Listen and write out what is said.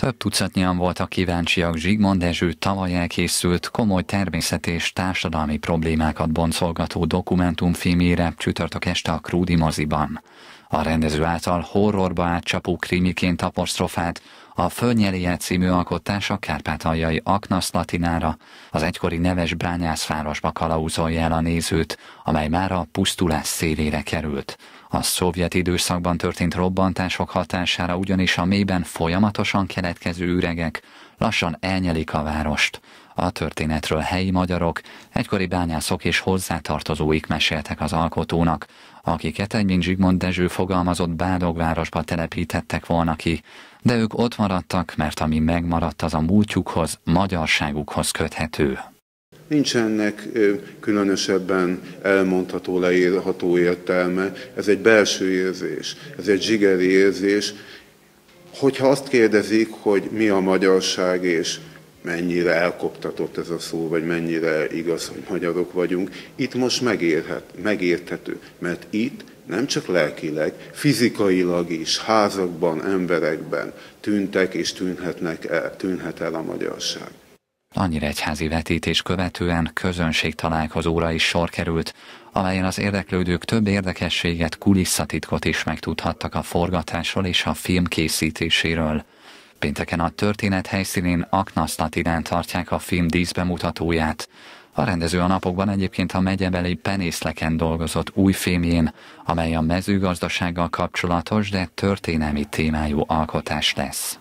Több tucatnyian voltak kíváncsiak Zsigmond Ezső tavaly elkészült komoly természet és társadalmi problémákat boncolgató dokumentumfilmére csütörtök este a Krúdi moziban. A rendező által horrorba átcsapó krimiként apostrofált, a Fölnyelie című alkotása kárpátaljai Aknasz Latinára, az egykori neves bányászvárosba kalauzolja el a nézőt, amely már a pusztulás szélére került. A szovjet időszakban történt robbantások hatására ugyanis a mélyben folyamatosan keletkező üregek lassan elnyelik a várost. A történetről helyi magyarok, egykori bányászok és hozzátartozóik meséltek az alkotónak, akiket egy mint Zsigmond Dezső fogalmazott Bádogvárosba telepítettek volna ki, de ők ott maradtak, mert ami megmaradt az a múltjukhoz, magyarságukhoz köthető. Nincsennek különösebben elmondható, leírható értelme. Ez egy belső érzés, ez egy zsigeri érzés. Hogyha azt kérdezik, hogy mi a magyarság és mennyire elkoptatott ez a szó, vagy mennyire igaz, hogy magyarok vagyunk, itt most megérhet, megérthető, mert itt nem csak lelkileg, fizikailag is, házakban, emberekben tűntek és tűnhetnek el, tűnhet el a magyarság. Annyira egyházi vetítés követően közönség találkozóra is sor került, amelyen az érdeklődők több érdekességet, kulisszatitkot is megtudhattak a forgatásról és a film készítéséről. Pénteken a történet helyszínén Aknasztatinán tartják a film díszbemutatóját. A rendező a napokban egyébként a megyebeli penészleken dolgozott új filmjén, amely a mezőgazdasággal kapcsolatos, de történelmi témájú alkotás lesz.